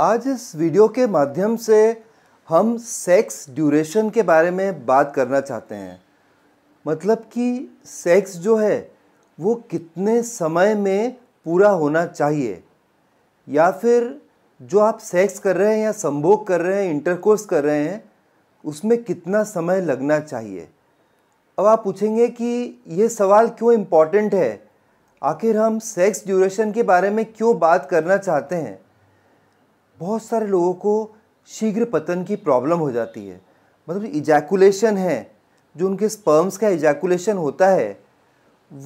आज इस वीडियो के माध्यम से हम सेक्स ड्यूरेशन के बारे में बात करना चाहते हैं मतलब कि सेक्स जो है वो कितने समय में पूरा होना चाहिए या फिर जो आप सेक्स कर रहे हैं या संभोग कर रहे हैं इंटरकोर्स कर रहे हैं उसमें कितना समय लगना चाहिए अब आप पूछेंगे कि ये सवाल क्यों इम्पॉर्टेंट है आखिर हम सेक्स ड्यूरेशन के बारे में क्यों बात करना चाहते हैं बहुत सारे लोगों को शीघ्र पतन की प्रॉब्लम हो जाती है मतलब इजैकुलेशन है जो उनके स्पर्म्स का इजैकुलेशन होता है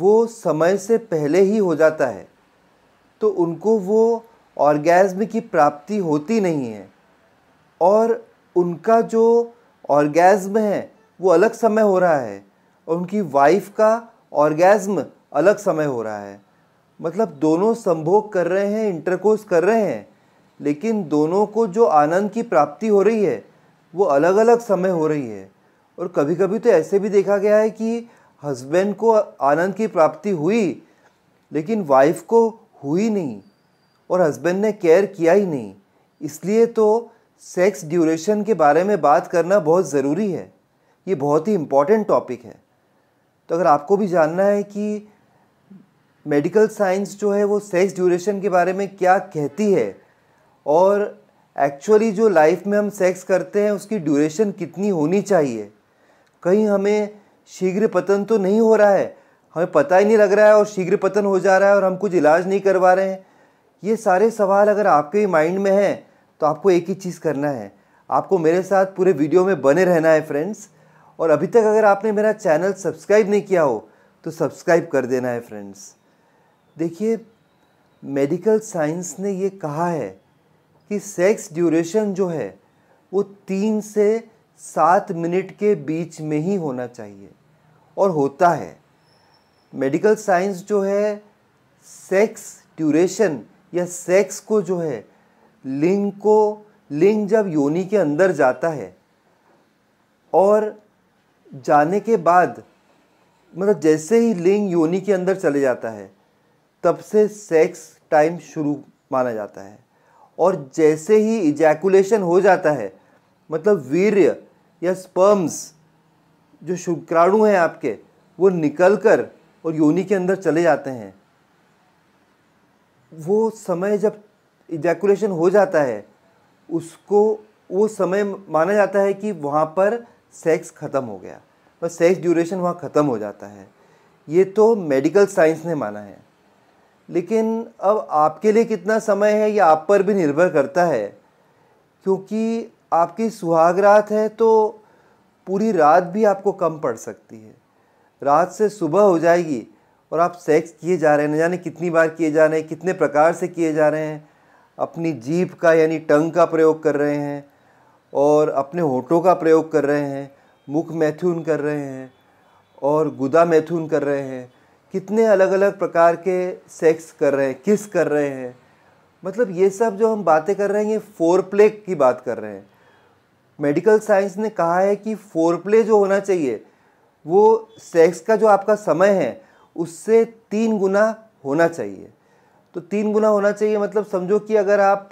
वो समय से पहले ही हो जाता है तो उनको वो ऑर्गेज्म की प्राप्ति होती नहीं है और उनका जो ऑर्गेज्म है वो अलग समय हो रहा है और उनकी वाइफ का ऑर्गेज्म अलग समय हो रहा है मतलब दोनों संभोग कर रहे हैं इंटरकोर्स कर रहे हैं लेकिन दोनों को जो आनंद की प्राप्ति हो रही है वो अलग अलग समय हो रही है और कभी कभी तो ऐसे भी देखा गया है कि हस्बैंड को आनंद की प्राप्ति हुई लेकिन वाइफ को हुई नहीं और हस्बैंड ने केयर किया ही नहीं इसलिए तो सेक्स ड्यूरेशन के बारे में बात करना बहुत ज़रूरी है ये बहुत ही इम्पॉर्टेंट टॉपिक है तो अगर आपको भी जानना है कि मेडिकल साइंस जो है वो सेक्स ड्यूरेशन के बारे में क्या कहती है और एक्चुअली जो लाइफ में हम सेक्स करते हैं उसकी ड्यूरेशन कितनी होनी चाहिए कहीं हमें शीघ्र पतन तो नहीं हो रहा है हमें पता ही नहीं लग रहा है और शीघ्र पतन हो जा रहा है और हम कुछ इलाज नहीं करवा रहे हैं ये सारे सवाल अगर आपके माइंड में हैं तो आपको एक ही चीज़ करना है आपको मेरे साथ पूरे वीडियो में बने रहना है फ्रेंड्स और अभी तक अगर आपने मेरा चैनल सब्सक्राइब नहीं किया हो तो सब्सक्राइब कर देना है फ्रेंड्स देखिए मेडिकल साइंस ने ये कहा है कि सेक्स ड्यूरेशन जो है वो तीन से सात मिनट के बीच में ही होना चाहिए और होता है मेडिकल साइंस जो है सेक्स ड्यूरेशन या सेक्स को जो है लिंग को लिंग जब योनि के अंदर जाता है और जाने के बाद मतलब जैसे ही लिंग योनि के अंदर चले जाता है तब से सेक्स टाइम शुरू माना जाता है और जैसे ही इजैकुलेशन हो जाता है मतलब वीर्य या स्पर्म्स जो शुक्राणु हैं आपके वो निकल कर और योनि के अंदर चले जाते हैं वो समय जब इजैकुलेशन हो जाता है उसको वो समय माना जाता है कि वहाँ पर सेक्स ख़त्म हो गया बस सेक्स ड्यूरेशन वहाँ ख़त्म हो जाता है ये तो मेडिकल साइंस ने माना है लेकिन अब आपके लिए कितना समय है ये आप पर भी निर्भर करता है क्योंकि आपकी सुहाग रात है तो पूरी रात भी आपको कम पड़ सकती है रात से सुबह हो जाएगी और आप सेक्स किए जा रहे हैं न जाने कितनी बार किए जा रहे हैं कितने प्रकार से किए जा रहे हैं अपनी जीप का यानी टंग का प्रयोग कर रहे हैं और अपने होठों का प्रयोग कर रहे हैं मुख मैथुन कर रहे हैं और गुदा मैथुन कर रहे हैं कितने अलग अलग प्रकार के सेक्स कर रहे हैं किस कर रहे हैं मतलब ये सब जो हम बातें कर रहे हैं ये फोर प्ले की बात कर रहे हैं मेडिकल साइंस ने कहा है कि फोर प्ले जो होना चाहिए वो सेक्स का जो आपका समय है उससे तीन गुना होना चाहिए तो तीन गुना होना चाहिए मतलब समझो कि अगर आप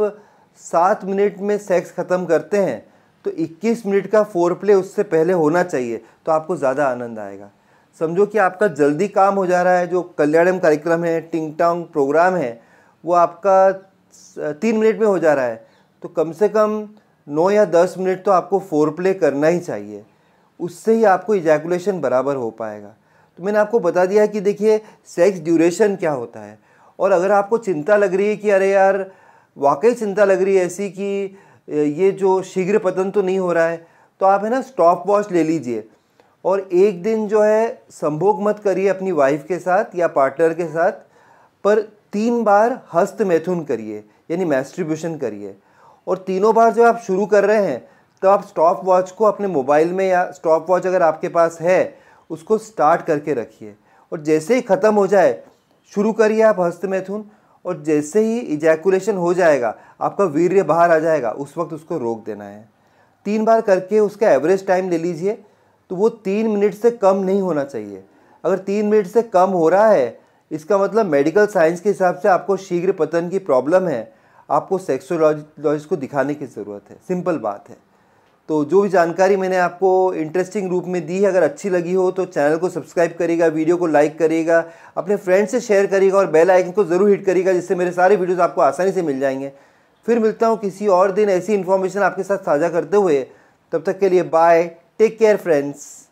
सात मिनट में सेक्स ख़त्म करते हैं तो 21 मिनट का फोर प्ले उससे पहले होना चाहिए तो आपको ज़्यादा आनंद आएगा समझो कि आपका जल्दी काम हो जा रहा है जो कल्याणम कार्यक्रम है टिंग टांग प्रोग्राम है वो आपका तीन मिनट में हो जा रहा है तो कम से कम नौ या दस मिनट तो आपको फोर प्ले करना ही चाहिए उससे ही आपको इजैकुलेशन बराबर हो पाएगा तो मैंने आपको बता दिया कि देखिए सेक्स ड्यूरेशन क्या होता है और अगर आपको चिंता लग रही है कि अरे यार वाकई चिंता लग रही है ऐसी कि ये जो शीघ्र पतन तो नहीं हो रहा है तो आप है ना स्टॉप वॉच ले लीजिए और एक दिन जो है संभोग मत करिए अपनी वाइफ के साथ या पार्टनर के साथ पर तीन बार हस्त मैथुन करिए यानी मैस्ट्रीब्यूशन करिए और तीनों बार जब आप शुरू कर रहे हैं तो आप स्टॉप वॉच को अपने मोबाइल में या स्टॉप वॉच अगर आपके पास है उसको स्टार्ट करके रखिए और जैसे ही ख़त्म हो जाए शुरू करिए आप हस्त मैथुन और जैसे ही इजैकुलेशन हो जाएगा आपका वीर्य बाहर आ जाएगा उस वक्त उसको रोक देना है तीन बार करके उसका एवरेज टाइम ले लीजिए तो वो तीन मिनट से कम नहीं होना चाहिए अगर तीन मिनट से कम हो रहा है इसका मतलब मेडिकल साइंस के हिसाब से आपको शीघ्र पतन की प्रॉब्लम है आपको सेक्सोलॉजिस्ट को दिखाने की ज़रूरत है सिंपल बात है तो जो भी जानकारी मैंने आपको इंटरेस्टिंग रूप में दी है अगर अच्छी लगी हो तो चैनल को सब्सक्राइब करिएगा वीडियो को लाइक करिएगा अपने फ्रेंड्स से शेयर करिएगा और बेल आइकन को ज़रूर हिट करिएगा जिससे मेरे सारे वीडियोस आपको आसानी से मिल जाएंगे फिर मिलता हूँ किसी और दिन ऐसी इन्फॉर्मेशन आपके साथ साझा करते हुए तब तक के लिए बाय Take care friends.